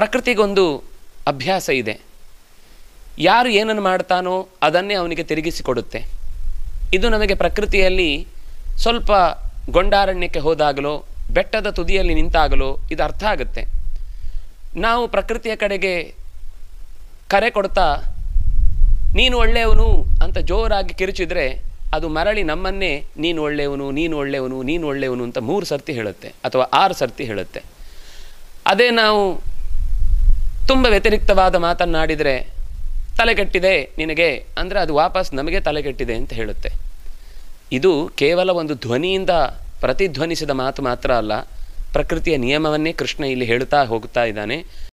ಪ್ರಕೃತಿಗೊಂದು ಅಭ್ಯಾಸ ಇದೆ ಯಾರು ಏನನ್ನು ಮಾಡ್ತಾನೋ ಅದನ್ನೇ ಅವನಿಗೆ ತಿರುಗಿಸಿಕೊಡುತ್ತೆ ಇದು ನಮಗೆ ಪ್ರಕೃತಿಯಲ್ಲಿ ಸ್ವಲ್ಪ ಗೊಂಡಾರಣ್ಯಕ್ಕೆ ಹೋದಾಗಲೋ ಬೆಟ್ಟದ ತುದಿಯಲ್ಲಿ ನಿಂತಾಗಲೋ ಇದು ಅರ್ಥ ಆಗುತ್ತೆ ನಾವು ಪ್ರಕೃತಿಯ ಕಡೆಗೆ ಕರೆ ಕೊಡ್ತಾ ನೀನು ಒಳ್ಳೆಯವನು ಅಂತ ಜೋರಾಗಿ ಕಿರುಚಿದರೆ ಅದು ಮರಳಿ ನಮ್ಮನ್ನೇ ನೀನು ಒಳ್ಳೆಯವನು ನೀನು ಒಳ್ಳೆಯವನು ನೀನು ಒಳ್ಳೆಯವನು ಅಂತ ಮೂರು ಸರ್ತಿ ಹೇಳುತ್ತೆ ಅಥವಾ ಆರು ಸರ್ತಿ ಹೇಳುತ್ತೆ ಅದೇ ನಾವು ತುಂಬ ವ್ಯತಿರಿಕ್ತವಾದ ಮಾತನ್ನಾಡಿದರೆ ತಲೆಗೆಟ್ಟಿದೆ ನಿನಗೆ ಅಂದರೆ ಅದು ವಾಪಸ್ ನಮಗೆ ತಲೆಗೆಟ್ಟಿದೆ ಅಂತ ಹೇಳುತ್ತೆ ಇದು ಕೇವಲ ಒಂದು ಧ್ವನಿಯಿಂದ ಪ್ರತಿಧ್ವನಿಸಿದ ಮಾತು ಮಾತ್ರ ಅಲ್ಲ ಪ್ರಕೃತಿಯ ನಿಯಮವನ್ನೇ ಕೃಷ್ಣ ಇಲ್ಲಿ ಹೇಳುತ್ತಾ ಹೋಗ್ತಾ ಇದ್ದಾನೆ